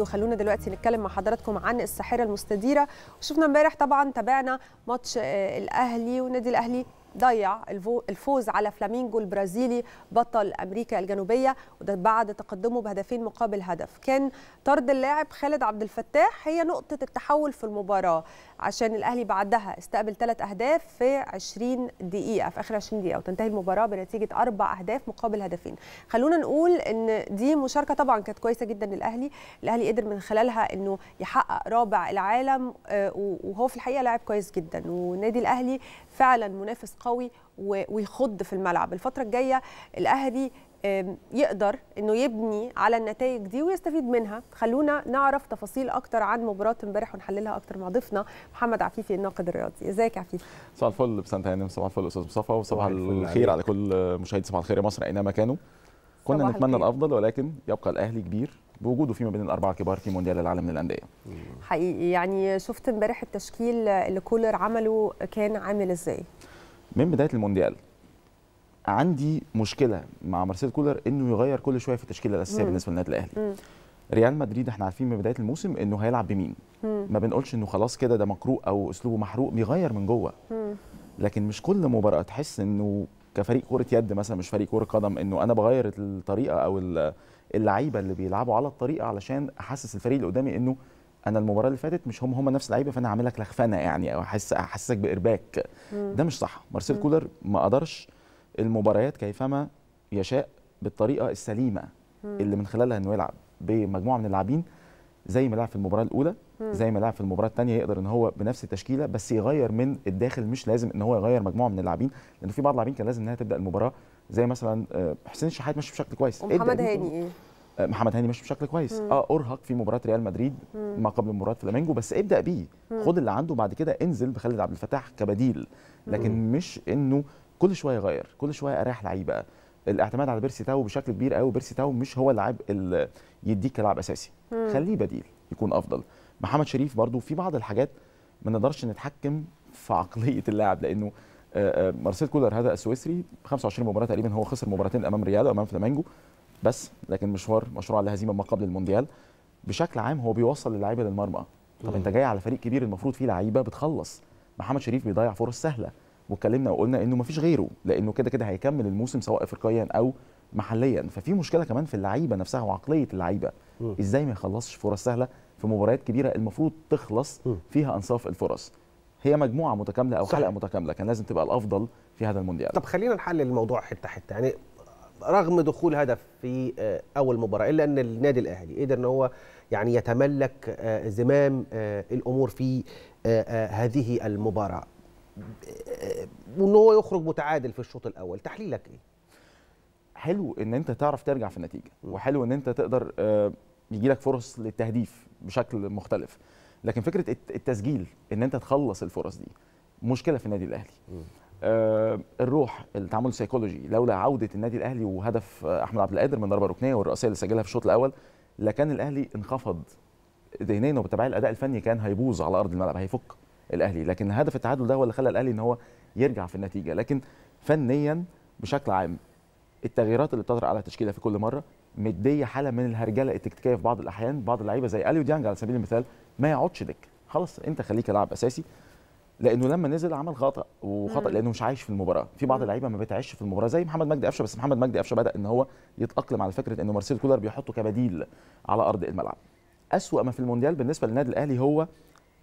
وخلونا دلوقتي نتكلم مع حضراتكم عن الساحره المستديره وشفنا امبارح طبعا تابعنا ماتش آه، الاهلي والنادي الاهلي ضيع الفوز على فلامينجو البرازيلي بطل امريكا الجنوبيه وده بعد تقدمه بهدفين مقابل هدف كان طرد اللاعب خالد عبد الفتاح هي نقطه التحول في المباراه عشان الاهلي بعدها استقبل ثلاث اهداف في 20 دقيقه في اخر 20 دقيقه وتنتهي المباراه بنتيجه اربع اهداف مقابل هدفين خلونا نقول ان دي مشاركه طبعا كانت كويسه جدا للاهلي الاهلي قدر من خلالها انه يحقق رابع العالم آه، وهو في الحقيقه لاعب كويس جدا والنادي الاهلي فعلا منافس قوي ويخض في الملعب الفتره الجايه الاهلي يقدر انه يبني على النتائج دي ويستفيد منها خلونا نعرف تفاصيل اكتر عن مباراه امبارح ونحللها اكتر مع ضيفنا محمد عفيفي الناقد الرياضي ازيك يا عفيفي صباح الفل بسنت هانم صباح الفل استاذ مصطفى وصباح الخير على كل مشاهدي صباح الخير يا مصر اينما كانوا كنا نتمنى الافضل ولكن يبقى الاهلي كبير بوجوده فيما بين الاربعه الكبار في مونديال العالم للانديه حقيقي يعني شفت امبارح التشكيل اللي كولر عمله كان عامل ازاي من بدايه المونديال عندي مشكله مع مارسيل كولر انه يغير كل شويه في التشكيله الاساسيه بالنسبه للنادي الاهلي ريال مدريد احنا عارفين من بدايه الموسم انه هيلعب بمين مم. ما بنقولش انه خلاص كده ده مقروء او اسلوبه محروق بيغير من جوه لكن مش كل مباراه تحس انه كفريق كره يد مثلا مش فريق كره قدم انه انا بغير الطريقه او اللعيبه اللي بيلعبوا على الطريقه علشان احسس الفريق اللي قدامي انه انا المباراه اللي فاتت مش هم هم نفس اللعيبه فانا هعملك لخفنه يعني او احس احسسك بارباك ده مش صح مارسيل كولر ما قدرش المباريات كيفما يشاء بالطريقه السليمه مم. اللي من خلالها انه يلعب بمجموعه من اللاعبين زي ما لعب في المباراه الاولى مم. زي ما لعب في المباراه الثانيه يقدر ان هو بنفس التشكيله بس يغير من الداخل مش لازم ان هو يغير مجموعه من اللاعبين لان في بعض اللاعبين كان لازم انها تبدا المباراه زي مثلا آه، حسين الشحات ماشي بشكل كويس ومحمد إيه هاني ايه آه، محمد هاني ماشي بشكل كويس مم. اه ارهق في مباراه ريال مدريد مم. ما قبل مباراه فلامينجو بس ابدا بيه خد اللي عنده بعد كده انزل بخالد عبد الفتاح كبديل لكن مم. مش انه كل شويه غير كل شويه اريح لعيبه الاعتماد على بيرسي تاو بشكل كبير قوي بيرسي تاو مش هو اللاعب اللي يديك كلاعب اساسي مم. خليه بديل يكون افضل محمد شريف برضو في بعض الحاجات ما نقدرش نتحكم في عقليه اللاعب لانه مارسيل كولر هذا السويسري 25 مباراه تقريبا هو خسر مباراتين امام ريال وامام فلامينجو بس لكن مشوار مشروع لهزيمه ما قبل المونديال بشكل عام هو بيوصل اللعيبه للمرمى طب انت جاي على فريق كبير المفروض فيه لعيبه بتخلص محمد شريف بيضيع فرص سهله واتكلمنا وقلنا انه مفيش غيره لانه كده كده هيكمل الموسم سواء افريقيا او محليا ففي مشكله كمان في اللعيبه نفسها وعقليه اللعيبه ازاي ما يخلصش فرص سهله في مباريات كبيره المفروض تخلص فيها انصاف الفرص هي مجموعه متكامله او صحيح. حلقه متكامله كان لازم تبقى الافضل في هذا المونديال طب خلينا نحلل الموضوع حته حته يعني رغم دخول هدف في آه، اول مباراه الا ان النادي الاهلي قدر ان هو يعني يتملك آه، زمام آه، الامور في هذه المباراه وان هو يخرج متعادل في الشوط الاول تحليلك ايه حلو ان انت تعرف ترجع في النتيجه وحلو ان انت تقدر يجي لك فرص للتهديف بشكل مختلف لكن فكره التسجيل ان انت تخلص الفرص دي مشكله في النادي الاهلي آه الروح التعامل السيكولوجي لولا عوده النادي الاهلي وهدف احمد عبد القادر من ضربه ركنيه والرئاسيه اللي سجلها في الشوط الاول لكان الاهلي انخفض ذهنيا وبتبعي الاداء الفني كان هيبوظ على ارض الملعب هيفك الاهلي لكن هدف التعادل ده هو اللي خلى الاهلي ان هو يرجع في النتيجه لكن فنيا بشكل عام التغييرات اللي بتطرق على التشكيله في كل مره مديه حاله من الهرجله التكتيكيه في بعض الاحيان بعض اللعيبه زي اليو ديانج على سبيل المثال ما يقعدش دك خلاص انت خليك لاعب اساسي لانه لما نزل عمل خطا وخطا لانه مش عايش في المباراه في بعض اللعيبه ما بتعيش في المباراه زي محمد مجدي قفشه بس محمد مجدي قفشه بدا ان هو يتاقلم على فكره انه مارسيل كولر بيحطه كبديل على ارض الملعب اسوا ما في المونديال بالنسبه للنادي الاهلي هو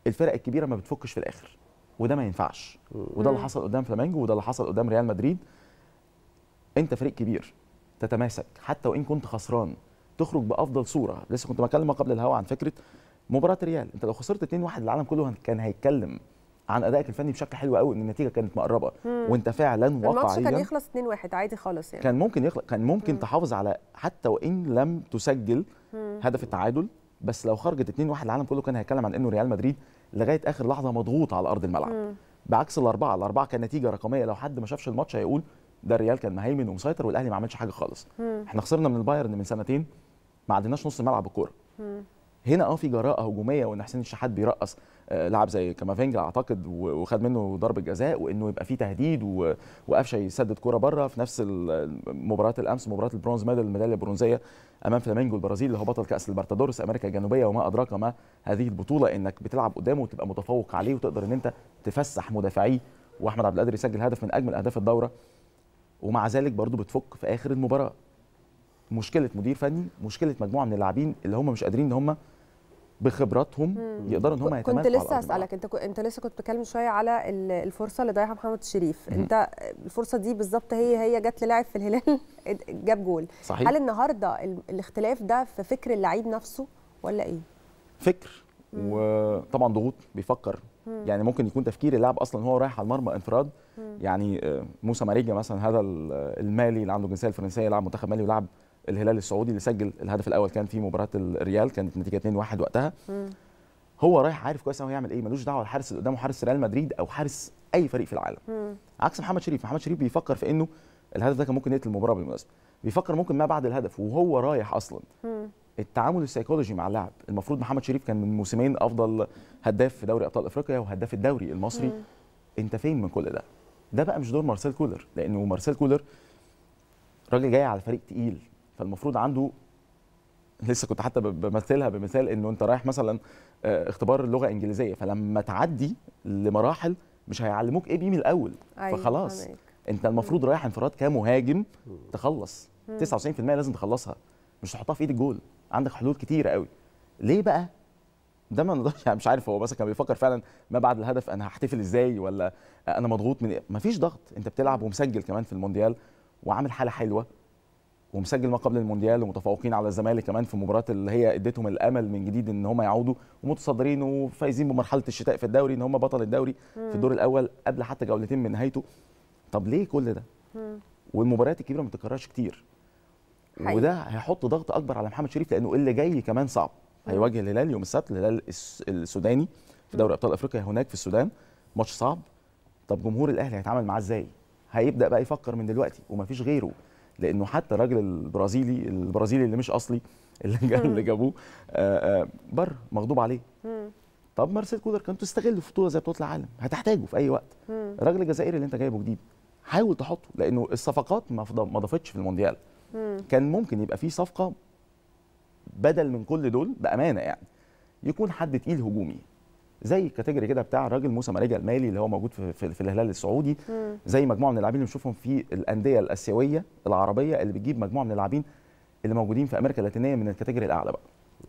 الفرق الكبيره ما بتفكش في الاخر وده ما ينفعش وده اللي حصل قدام فلامينجو وده اللي حصل قدام ريال مدريد انت فريق كبير تتماسك حتى وان كنت خسران تخرج بافضل صوره لسه كنت بكلم قبل الهوا عن فكره مباراه ريال انت لو خسرت 2-1 العالم كله كان هيتكلم عن ادائك الفني بشكل حلو قوي ان النتيجه كانت مقربه مم. وانت فعلا واقعيا كان يخلص 2-1 عادي خالص يعني كان ممكن يخلص كان ممكن مم. تحافظ على حتى وان لم تسجل مم. هدف التعادل بس لو خرجت 2-1 العالم كله كان هيتكلم عن انه ريال مدريد لغايه اخر لحظه مضغوط على ارض الملعب مم. بعكس الاربعه الاربعه كان نتيجه رقميه لو حد ما شافش الماتش هيقول ده الريال كان مهيمن ومسيطر والاهلي ما عملش حاجه خالص مم. احنا خسرنا من البايرن من سنتين ما عدناش نص الملعب بالكوره هنا اه في جراءه هجوميه وان حسين الشحات بيرقص آه، لاعب زي كامافينجا اعتقد وخد منه ضربه جزاء وانه يبقى في تهديد وقفشه يسدد كوره بره في نفس مباراه الامس مباراه البرونز ميدال الميداليه البرونزيه امام فلامينجو البرازيل اللي هو بطل كاس البرتادورس امريكا الجنوبيه وما ادراك ما هذه البطوله انك بتلعب قدامه وتبقى متفوق عليه وتقدر ان انت تفسح مدافعيه واحمد عبد القادر يسجل هدف من اجمل اهداف الدوره ومع ذلك برضو بتفك في اخر المباراه مشكله مدير فني مشكله مجموعه من اللاعبين اللي هم مش قادرين ان هم بخبراتهم يقدروا ان هم يتمالكوا كنت لسه اسالك انت انت لسه كنت بتكلم شويه على الفرصه اللي ضيعها محمد الشريف مم. انت الفرصه دي بالظبط هي هي جت للاعب في الهلال جاب جول صحيح. هل النهارده الاختلاف ده في فكر اللعيب نفسه ولا ايه فكر مم. وطبعا ضغوط بيفكر يعني ممكن يكون تفكير اللاعب اصلا هو رايح على المرمى انفراد يعني آه، موسى ماريجا مثلا هذا آه، المالي اللي عنده الجنسيه الفرنسيه لاعب منتخب مالي ولاعب الهلال السعودي اللي سجل الهدف الاول كان في مباراه الريال كانت النتيجه 2-1 وقتها هو رايح عارف كويس هو هيعمل ايه ملوش دعوه الحارس اللي قدامه حارس ريال مدريد او حارس اي فريق في العالم عكس محمد شريف محمد شريف بيفكر في انه الهدف ده كان ممكن يقتل المباراه بالمناسبه بيفكر ممكن ما بعد الهدف وهو رايح اصلا التعامل السيكولوجي مع اللاعب المفروض محمد شريف كان من موسمين افضل هداف في دوري ابطال افريقيا وهداف الدوري المصري مم. انت فين من كل ده ده بقى مش دور مارسيل كولر لانه مارسيل كولر راجل جاي على فريق تقيل فالمفروض عنده لسه كنت حتى بمثلها بمثال انه انت رايح مثلا آه، اختبار اللغه الانجليزيه فلما تعدي لمراحل مش هيعلموك ايه بي من الاول أيوة، فخلاص انت المفروض رايح انفراد كمهاجم تخلص 99% لازم تخلصها مش تحطها في ايد الجول عندك حلول كتيره قوي ليه بقى ده ما نقدرش يعني مش عارف هو مثلا كان بيفكر فعلا ما بعد الهدف انا هحتفل ازاي ولا انا مضغوط من إيه؟ مفيش ضغط انت بتلعب ومسجل كمان في المونديال وعامل حاله حلوه ومسجل ما قبل المونديال ومتفوقين على الزمالك كمان في مباراه اللي هي اديتهم الامل من جديد ان هم يعودوا ومتصدرين وفايزين بمرحله الشتاء في الدوري ان هم بطل الدوري في الدور الاول قبل حتى جولتين من نهايته طب ليه كل ده والمباريات الكبيره ما بتتكررش كتير حقيقي. وده هيحط ضغط اكبر على محمد شريف لانه اللي جاي كمان صعب هيواجه الهلال يوم السبت الهلال السوداني في دوري ابطال افريقيا هناك في السودان ماتش صعب طب جمهور الاهلي هيتعامل معاه ازاي هيبدا بقى يفكر من دلوقتي ومفيش غيره لانه حتى الراجل البرازيلي البرازيلي اللي مش اصلي اللي, اللي جابوه بره مغضوب عليه طب مارسيل كولر كان تستغله في بطوله زي بطوله العالم هتحتاجه في اي وقت الراجل الجزائري اللي انت جايبه جديد حاول تحطه لانه الصفقات ما ضافتش في المونديال كان ممكن يبقى في صفقه بدل من كل دول بامانه يعني يكون حد تقيل هجومي زي الكاتيجوري كده بتاع الراجل موسى مراجع المالي اللي هو موجود في, في, في الهلال السعودي مم. زي مجموعه من اللاعبين اللي بنشوفهم في الانديه الاسيويه العربيه اللي بتجيب مجموعه من اللاعبين اللي موجودين في امريكا اللاتينيه من الكاتيجوري الاعلى بقى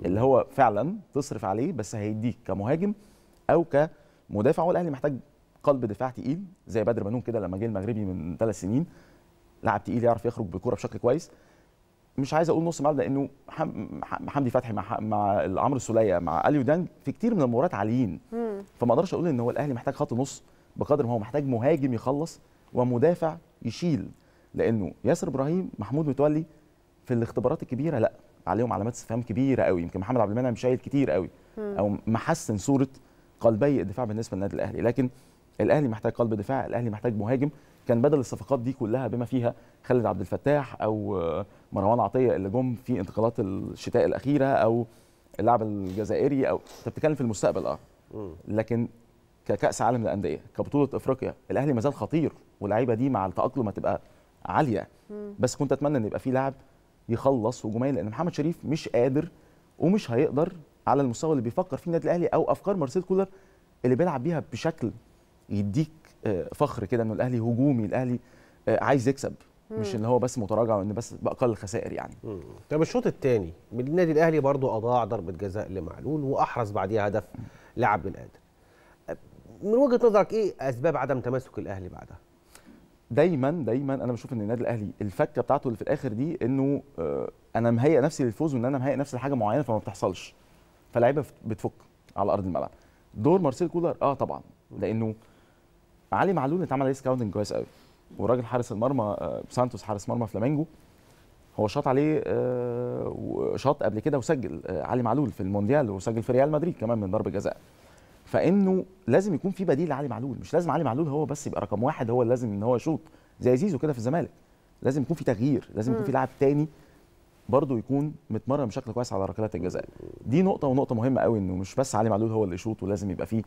اللي هو فعلا تصرف عليه بس هيديك كمهاجم او كمدافع والاهلي محتاج قلب دفاع تقيل زي بدر بنون كده لما جه المغربي من ثلاث سنين لاعب تقيل يعرف يخرج بالكره بشكل كويس مش عايز اقول نص ملعب لانه حمدي فتحي مع مع عمرو السوليه مع اليو دانج في كتير من المباريات عاليين فما اقدرش اقول ان هو الاهلي محتاج خط نص بقدر ما هو محتاج مهاجم يخلص ومدافع يشيل لانه ياسر ابراهيم محمود متولي في الاختبارات الكبيره لا عليهم علامات استفهام كبيره قوي يمكن محمد عبد المنعم شايل كتير قوي او محسن صوره قلبي الدفاع بالنسبه للنادي الاهلي لكن الاهلي محتاج قلب دفاع الاهلي محتاج مهاجم كان بدل الصفقات دي كلها بما فيها خالد عبد الفتاح او آه، مروان عطيه اللي جم في انتقالات الشتاء الاخيره او اللاعب الجزائري او انت بتتكلم في المستقبل اه لكن ككاس عالم للانديه كبطوله افريقيا الاهلي مازال خطير واللعيبه دي مع التاقلم هتبقى عاليه بس كنت اتمنى ان يبقى في لاعب يخلص هجوميا لان محمد شريف مش قادر ومش هيقدر على المستوى اللي بيفكر فيه النادي الاهلي او افكار مارسيل كولر اللي بيلعب بيها بشكل يديك آه، فخر كده انه الاهلي هجومي الاهلي آه، عايز يكسب مش اللي هو بس متراجع وان بس باقل الخسائر يعني طب الشوط الثاني النادي الاهلي برضو اضاع ضربه جزاء لمعلول واحرز بعديها هدف لعب بن ادم آه، من وجهه نظرك ايه اسباب عدم تماسك الاهلي بعدها دايما دايما انا بشوف ان النادي الاهلي الفكه بتاعته اللي في الاخر دي انه انا مهيئ نفسي للفوز وان انا مهيئ نفسي لحاجه معينه فما بتحصلش فاللعيبه بتفك على ارض الملعب دور مارسيل كولر اه طبعا لانه علي معلول اتعمل عليه سكاوتنج كويس قوي وراجل حارس المرمى آه، سانتوس حارس مرمى فلامينجو هو شاط عليه آه، شاط قبل كده وسجل آه، علي معلول في المونديال وسجل في ريال مدريد كمان من ضرب جزاء فانه لازم يكون في بديل لعلي معلول مش لازم علي معلول هو بس يبقى رقم واحد هو اللي لازم ان هو يشوط زي زيزو كده في الزمالك لازم يكون في تغيير لازم يكون في لاعب تاني برضه يكون متمرن بشكل كويس على ركلات الجزاء دي نقطه ونقطه مهمه قوي انه مش بس علي معلول هو اللي يشوط ولازم يبقى فيه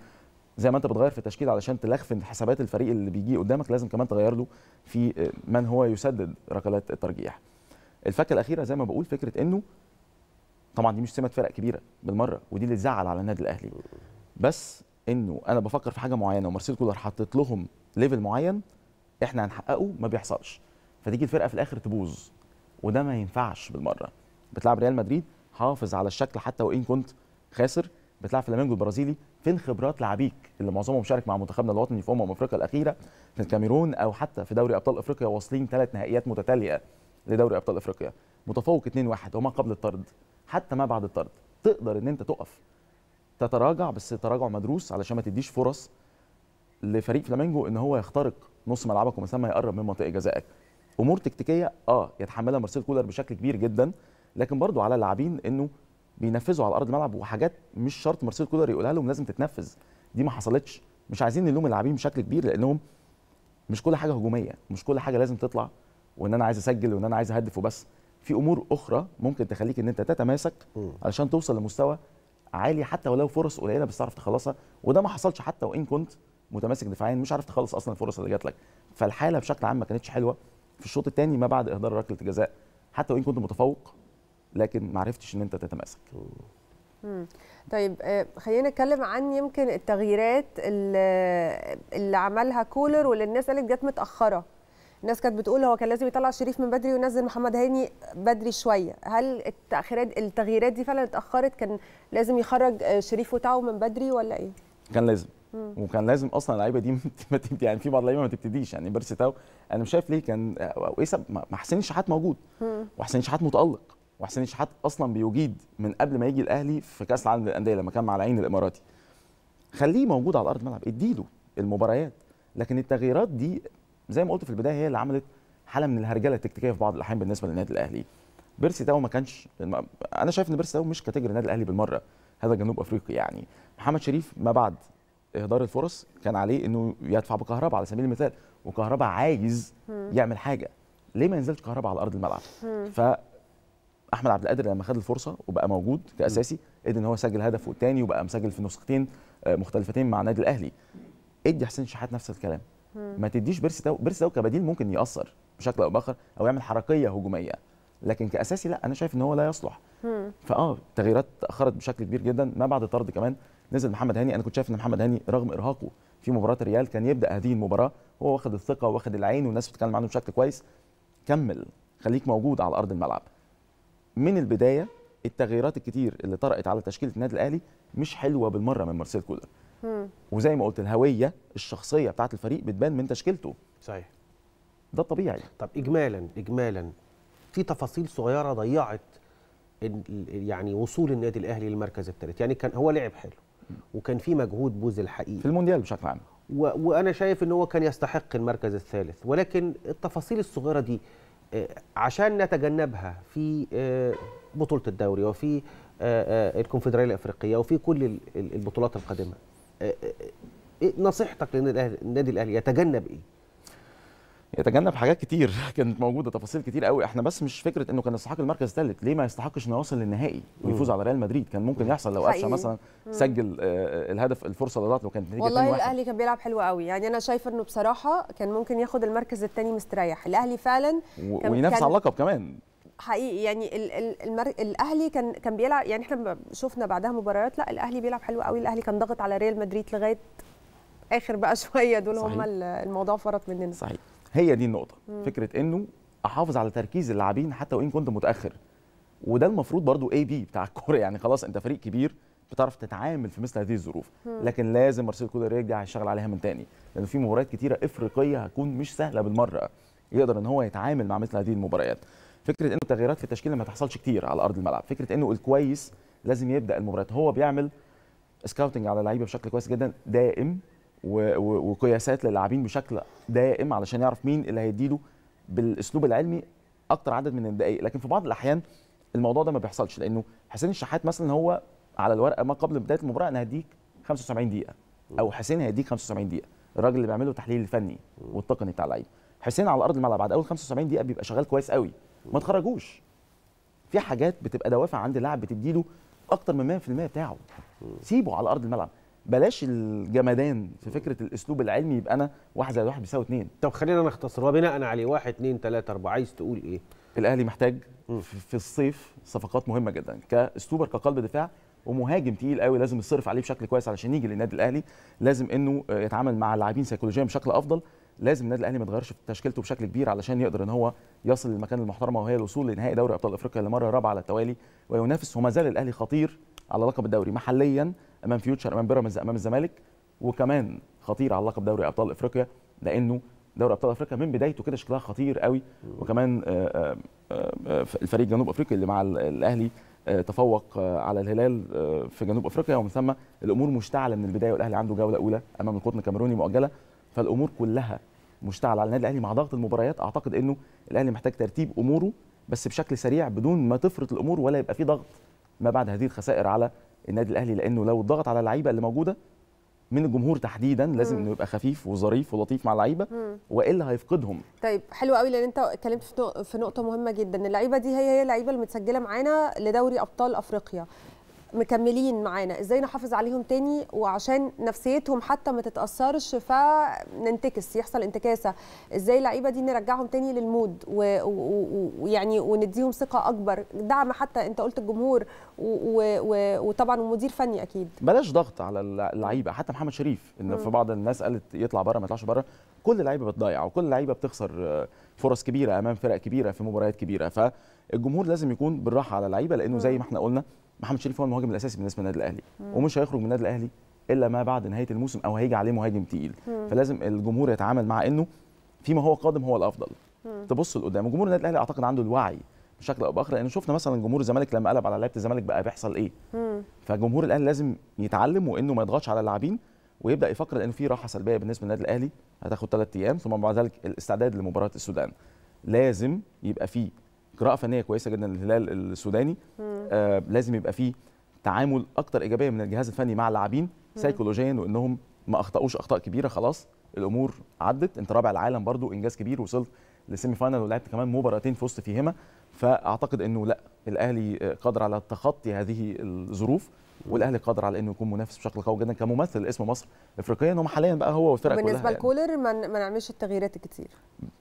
زي ما انت بتغير في التشكيل علشان تلخفن حسابات الفريق اللي بيجي قدامك لازم كمان تغير له في آه، من هو يسدد ركلات الترجيح الفكه الاخيره زي ما بقول فكره انه طبعا دي مش سمه فرق كبيره بالمره ودي اللي تزعل على النادي الاهلي بس انه انا بفكر في حاجه معينه ومارسيل كولر حطيت لهم ليفل معين احنا هنحققه ما بيحصلش فتيجي الفرقه في الاخر تبوظ وده ما ينفعش بالمره بتلعب ريال مدريد حافظ على الشكل حتى وان كنت خاسر بتلعب فلامينجو البرازيلي فين خبرات لعبيك اللي معظمهم شارك مع منتخبنا الوطني في امم افريقيا الاخيره في الكاميرون او حتى في دوري ابطال افريقيا واصلين ثلاث نهائيات متتاليه لدوري ابطال افريقيا متفوق 2-1 وما قبل الطرد حتى ما بعد الطرد تقدر ان انت تقف تتراجع بس تراجع مدروس علشان ما تديش فرص لفريق فلامينجو ان هو يخترق نص ملعبك ومن ثم يقرب من منطقه جزائك امور تكتيكيه اه يتحملها مارسيل كولر بشكل كبير جدا لكن برضو على اللاعبين انه بينفذوا على ارض الملعب وحاجات مش شرط مارسيل كولر يقولها لهم لازم تتنفذ دي ما حصلتش مش عايزين نلوم اللاعبين بشكل كبير لانهم مش كل حاجه هجوميه مش كل حاجه لازم تطلع وان انا عايز اسجل وان انا عايز اهدف وبس في امور اخرى ممكن تخليك ان انت تتماسك علشان توصل لمستوى عالي حتى ولو فرص قليله بس تعرف تخلصها وده ما حصلش حتى وان كنت متماسك دفاعيا مش عارف تخلص اصلا الفرص اللي جات لك فالحاله بشكل عام ما كانتش حلوه في الشوط الثاني ما بعد اهدار ركله جزاء حتى وان كنت متفوق لكن ما عرفتش ان انت تتماسك طيب آه، خلينا نتكلم عن يمكن التغييرات اللي, اللي عملها كولر واللي الناس قالت جت متاخره الناس كانت بتقول هو كان لازم يطلع شريف من بدري وينزل محمد هاني بدري شويه هل التاخيرات التغييرات دي فعلا اتاخرت كان لازم يخرج آه، شريف وتاو من بدري ولا ايه كان لازم مم. وكان لازم اصلا اللعيبه دي ما يعني في بعض اللعيبه ما تبتديش يعني بيرسي تاو انا مش شايف ليه كان آه، وقيسه ما حسين الشحات موجود وحسين شحات متالق وحسين الشحات اصلا بيجيد من قبل ما يجي الاهلي في كاس العالم للانديه لما كان مع العين الاماراتي خليه موجود على ارض الملعب اديله المباريات لكن التغييرات دي زي ما قلت في البدايه هي اللي عملت حاله من الهرجله التكتيكيه في بعض الاحيان بالنسبه للنادي الاهلي بيرسي تاو ما كانش انا شايف ان بيرسي تاو مش كاتيجوري النادي الاهلي بالمره هذا جنوب افريقي يعني محمد شريف ما بعد اهدار الفرص كان عليه انه يدفع بكهرباء على سبيل المثال وكهرباء عاجز يعمل حاجه ليه ما ينزلش كهرباء على ارض الملعب ف احمد عبد القادر لما خد الفرصه وبقى موجود كاساسي قدر ان هو يسجل هدفه الثاني وبقى مسجل في نسختين آه، مختلفتين مع النادي الاهلي ادي حسين شحات نفس الكلام ما تديش بيرسي تاو بيرسي تاو كبديل ممكن ياثر بشكل او باخر او يعمل حركيه هجوميه لكن كاساسي لا انا شايف ان هو لا يصلح فاه التغييرات تاخرت بشكل كبير جدا ما بعد الطرد كمان نزل محمد هاني انا كنت شايف ان محمد هاني رغم ارهاقه في مباراه الريال كان يبدا هذه المباراه هو واخد الثقه واخد العين والناس بتتكلم عنه بشكل كويس كمل خليك موجود على ارض الملعب من البدايه التغييرات الكتير اللي طرقت على تشكيله النادي الاهلي مش حلوه بالمره من مارسيل كولر وزي ما قلت الهويه الشخصيه بتاعت الفريق بتبان من تشكيلته صحيح ده الطبيعي طب اجمالا اجمالا في تفاصيل صغيره ضيعت يعني وصول النادي الاهلي للمركز الثالث يعني كان هو لعب حلو وكان في مجهود بوزل حقيقي في المونديال بشكل عام وانا شايف ان هو كان يستحق المركز الثالث ولكن التفاصيل الصغيره دي عشان نتجنبها في آه، بطوله الدوري وفي آه، آه، الكونفدراليه الافريقيه وفي كل البطولات القادمه نصيحتك للنادي الاهلي يتجنب ايه؟ يتجنب حاجات كتير كانت موجوده تفاصيل كتير قوي احنا بس مش فكره انه كان يستحق المركز الثالث ليه ما يستحقش انه يوصل للنهائي ويفوز على ريال مدريد كان ممكن يحصل لو قفشه مثلا سجل آه، آه، الهدف الفرصه اللي ضاعت لو كانت والله الاهلي كان بيلعب حلو قوي يعني انا شايفه انه بصراحه كان ممكن ياخد المركز الثاني مستريح الاهلي فعلا كان وينافس كان... على اللقب كمان حقيقي يعني الـ الـ المر... الاهلي كان كان بيلعب يعني احنا شفنا بعدها مباريات لا الاهلي بيلعب حلو قوي الاهلي كان ضاغط على ريال مدريد لغايه اخر بقى شويه دول هم الموضوع فرط مننا صحيح هي دي النقطه مم. فكره انه احافظ على تركيز اللاعبين حتى وان كنت متاخر وده المفروض برضو اي بي بتاع الكوره يعني خلاص انت فريق كبير بتعرف تتعامل في مثل هذه الظروف لكن لازم مارسيل كولر يرجع يشتغل عليها من تاني لان في مباريات كتيره افريقيه هتكون مش سهله بالمره يقدر ان هو يتعامل مع مثل هذه المباريات فكره انه التغييرات في التشكيله ما تحصلش كتير على ارض الملعب فكره انه الكويس لازم يبدا المباريات هو بيعمل سكاوتنج على اللعيبه بشكل كويس جدا دائم وقياسات للاعبين بشكل دائم علشان يعرف مين اللي هيديله بالاسلوب العلمي اكتر عدد من الدقائق لكن في بعض الاحيان الموضوع ده ما بيحصلش لانه حسين الشحات مثلا هو على الورقه ما قبل بدايه المباراه انا هديك 75 دقيقه او حسين هيديك 75 دقيقه الراجل اللي بيعمله التحليل الفني والتقني بتاع اللعيبه حسين على ارض الملعب بعد اول 75 دقيقه بيبقى شغال كويس قوي ما تخرجوش في حاجات بتبقى دوافع عند اللاعب بتديله اكتر من 100% بتاعه سيبه على ارض الملعب بلاش الجمدان في فكره الاسلوب العلمي يبقى انا واحد زائد واحد بيساوي اثنين طب خلينا نختصرها بناء عليه واحد اثنين ثلاثه اربعه عايز تقول ايه؟ الاهلي محتاج في الصيف صفقات مهمه جدا كاستوبر كقلب دفاع ومهاجم تقيل قوي لازم يصرف عليه بشكل كويس علشان يجي للنادي الاهلي لازم انه آه، يتعامل مع اللاعبين سيكولوجيا بشكل افضل لازم النادي الاهلي ما يتغيرش في تشكيلته بشكل كبير علشان يقدر ان هو يصل للمكان المحترمه وهي الوصول لنهائي دوري ابطال افريقيا لمره رابعه على التوالي وينافس وما زال الاهلي خطير على لقب الدوري محليا امام فيوتشر امام بيراميدز امام الزمالك وكمان خطير على لقب دوري ابطال افريقيا لانه دوري ابطال افريقيا من بدايته كده شكلها خطير قوي وكمان الفريق آه، آه، آه، جنوب افريقيا اللي مع الاهلي تفوق على الهلال في جنوب افريقيا ومن ثم الامور مشتعله من البدايه والاهلي عنده جوله اولى امام القطن الكاميروني مؤجله فالامور كلها مشتعله على النادي الاهلي مع ضغط المباريات اعتقد انه الاهلي محتاج ترتيب اموره بس بشكل سريع بدون ما تفرط الامور ولا يبقى في ضغط ما بعد هذه الخسائر على النادي الاهلي لانه لو ضغط على اللعيبه اللي موجوده من الجمهور تحديدا لازم انه يبقى خفيف وظريف ولطيف مع اللعيبه والا إيه هيفقدهم طيب حلو قوي لان انت اتكلمت في نقطه مهمه جدا اللعيبه دي هي هي اللعيبه المتسجله معانا لدوري ابطال افريقيا مكملين معانا ازاي نحافظ عليهم تاني وعشان نفسيتهم حتى ما تتاثرش فننتكس يحصل انتكاسه ازاي اللعيبه دي نرجعهم تاني للمود ويعني ونديهم ثقه اكبر دعم حتى انت قلت الجمهور وطبعا ومدير فني اكيد بلاش ضغط على اللعيبه حتى محمد شريف ان في بعض الناس قالت يطلع بره ما يطلعش بره كل اللعيبه بتضيع وكل اللعيبه بتخسر آه، فرص كبيره امام فرق كبيره في مباريات كبيره فالجمهور لازم يكون بالراحه على اللعيبه لانه زي ما احنا قلنا محمد شريف هو المهاجم الاساسي بالنسبه للنادي الاهلي ومش هيخرج من النادي الاهلي الا ما بعد نهايه الموسم او هيجي عليه مهاجم تقيل فلازم الجمهور يتعامل مع انه فيما هو قادم هو الافضل تبص لقدام وجمهور النادي الاهلي اعتقد عنده الوعي بشكل او باخر لان شفنا مثلا جمهور الزمالك لما قلب على لعيبه الزمالك بقى بيحصل ايه فجمهور الاهلي لازم يتعلم وانه ما يضغطش على اللاعبين ويبدا يفكر لان في راحه سلبيه بالنسبه للنادي الاهلي هتاخد ثلاث ايام ثم بعد ذلك الاستعداد لمباراه السودان لازم يبقى فيه قراءه فنيه كويسه جدا للهلال السوداني آه لازم يبقى فيه تعامل اكتر ايجابيه من الجهاز الفني مع اللاعبين سيكولوجيا وانهم ما اخطاوش اخطاء كبيره خلاص الامور عدت انت رابع العالم برضو انجاز كبير وصلت لسيمي فاينل ولعبت كمان مباراتين فزت فيهما فاعتقد انه لا الاهلي قادر على تخطي هذه الظروف والاهلي قادر على انه يكون منافس بشكل قوي جدا كممثل لاسم مصر افريقيا هم حاليا بقى هو وفرق كلها بالنسبه يعني. لكولر يعني. ما نعملش التغييرات الكتير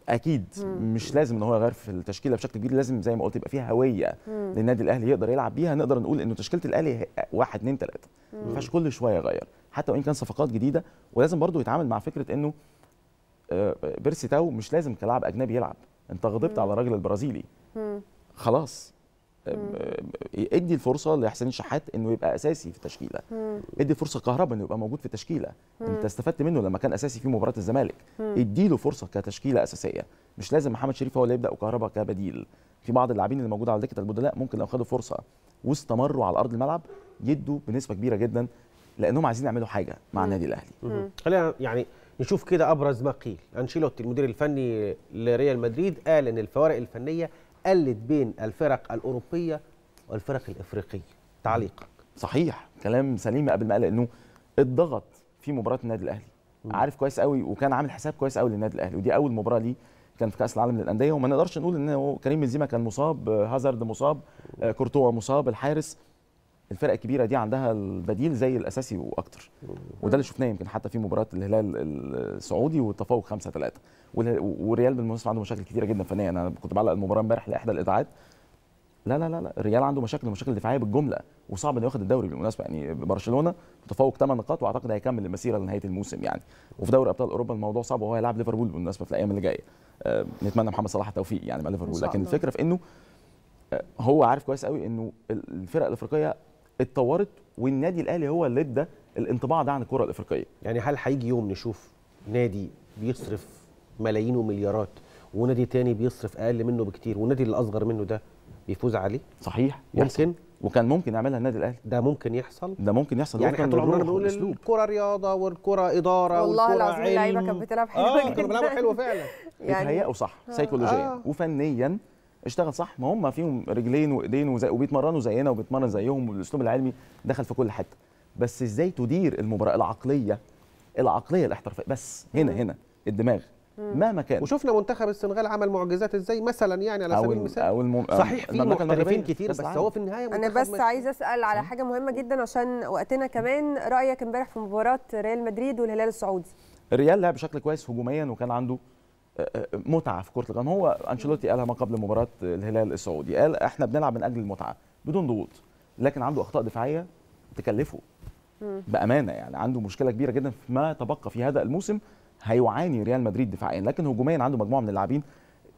اكيد مم. مش لازم ان هو يغير في التشكيله بشكل كبير لازم زي ما قلت يبقى فيها هويه للنادي الاهلي يقدر يلعب بيها نقدر نقول انه تشكيله الاهلي 1 2 3 ما ينفعش كل شويه يغير حتى وان كان صفقات جديده ولازم برضه يتعامل مع فكره انه آه، آه، بيرسي تاو مش لازم كلاعب اجنبي يلعب انت غضبت على الراجل البرازيلي خلاص ادي الفرصه لحسين الشحات انه يبقى اساسي في التشكيله ادي فرصه كهربا انه يبقى موجود في التشكيله انت استفدت منه لما كان اساسي في مباراه الزمالك ادي له فرصه كتشكيله اساسيه مش لازم محمد شريف هو اللي يبدا وكهربا كبديل في بعض اللاعبين اللي موجود على دكه البدلاء ممكن لو خدوا فرصه واستمروا على ارض الملعب يدوا بنسبه كبيره جدا لانهم عايزين يعملوا حاجه مع النادي الاهلي خلينا يعني نشوف كده ابرز ما قيل انشيلوتي المدير الفني لريال مدريد قال ان الفوارق الفنيه قلت بين الفرق الاوروبيه والفرق الافريقيه تعليقك صحيح كلام سليم قبل ما قال انه اتضغط في مباراه النادي الاهلي م. عارف كويس قوي وكان عامل حساب كويس قوي للنادي الاهلي ودي اول مباراه ليه كان في كاس العالم للانديه وما نقدرش نقول ان كريم بنزيما كان مصاب هازارد مصاب كورتوا مصاب الحارس الفرق الكبيره دي عندها البديل زي الاساسي واكتر وده اللي شفناه يمكن حتى في مباراه الهلال السعودي والتفوق 5 3 والريال بالمناسبه عنده مشاكل كتيره جدا فنيا انا كنت بعلق المباراه امبارح لاحدى الاذاعات لا لا لا لا الريال عنده مشاكل مشاكل دفاعيه بالجمله وصعب انه ياخد الدوري بالمناسبه يعني برشلونه متفوق 8 نقاط واعتقد هيكمل المسيره لنهايه الموسم يعني وفي دوري ابطال اوروبا الموضوع صعب وهو هيلاعب ليفربول بالمناسبه في الايام اللي جايه آه، نتمنى محمد صلاح التوفيق يعني مع ليفربول لكن الفكره في انه آه، هو عارف كويس قوي انه الفرق الافريقيه اتطورت والنادي الاهلي هو اللي ادى الانطباع ده عن الكره الافريقيه يعني هل هيجي يوم نشوف نادي بيصرف ملايين ومليارات ونادي تاني بيصرف اقل منه بكتير والنادي اللي اصغر منه ده بيفوز عليه صحيح يحصل. ممكن وكان ممكن يعملها النادي الاهلي ده ممكن يحصل ده ممكن يحصل يعني طول عمرنا بنقول الكره رياضه والكره اداره والله العظيم اللعيبه كانت بتلعب حلوه اه كانوا بيلعبوا حلوه فعلا يعني صح آه. سيكولوجيا آه. وفنيا اشتغل صح ما هم فيهم رجلين وايدين وزي وبيتمرنوا زينا وبيتمرن زيهم والاسلوب العلمي دخل في كل حته بس ازاي تدير المباراه العقليه العقليه الاحترافيه بس هنا هنا الدماغ مهما كان وشفنا منتخب السنغال عمل معجزات ازاي مثلا يعني على سبيل المثال أو المم... صحيح في محترفين كتير بس, بس هو في النهايه انا بس عايز اسال على حاجه مهمه جدا عشان وقتنا كمان رايك امبارح في مباراه ريال مدريد والهلال السعودي الريال لعب بشكل كويس هجوميا وكان عنده متعه في كره القدم هو انشيلوتي قالها ما قبل مباراه الهلال السعودي قال احنا بنلعب من اجل المتعه بدون ضغوط لكن عنده اخطاء دفاعيه تكلفه بامانه يعني عنده مشكله كبيره جدا في ما تبقى في هذا الموسم هيعاني ريال مدريد دفاعيا لكن هجوميا عنده مجموعه من اللاعبين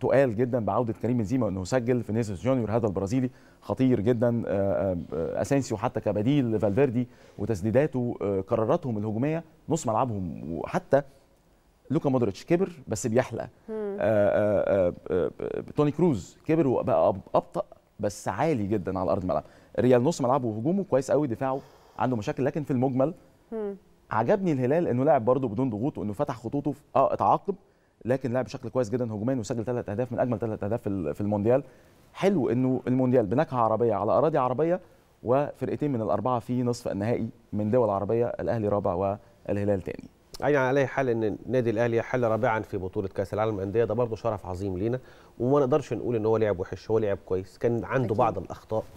تقال جدا بعوده كريم بنزيما انه سجل فينيسيوس جونيور هذا البرازيلي خطير جدا آه، آه، اسانسيو حتى كبديل فالفيردي وتسديداته آه، قراراتهم الهجوميه نص ملعبهم وحتى لوكا مودريتش كبر بس بيحلق آه، آه، آه، توني كروز كبر وبقى ابطا بس عالي جدا على ارض الملعب ريال نص ملعبه وهجومه كويس قوي دفاعه عنده مشاكل لكن في المجمل مم. عجبني الهلال انه لعب برده بدون ضغوط وانه فتح خطوطه في اه اتعاقب لكن لعب بشكل كويس جدا هجوميا وسجل ثلاث اهداف من اجمل ثلاث اهداف في المونديال حلو انه المونديال بنكهه عربيه على اراضي عربيه وفرقتين من الاربعه في نصف النهائي من دول عربيه الاهلي رابع والهلال ثاني يعني على اي حال ان النادي الاهلي حل رابعا في بطوله كاس العالم للانديه ده برضه شرف عظيم لينا وما نقدرش نقول ان هو لعب وحش هو لعب كويس كان عنده أكيد. بعض الاخطاء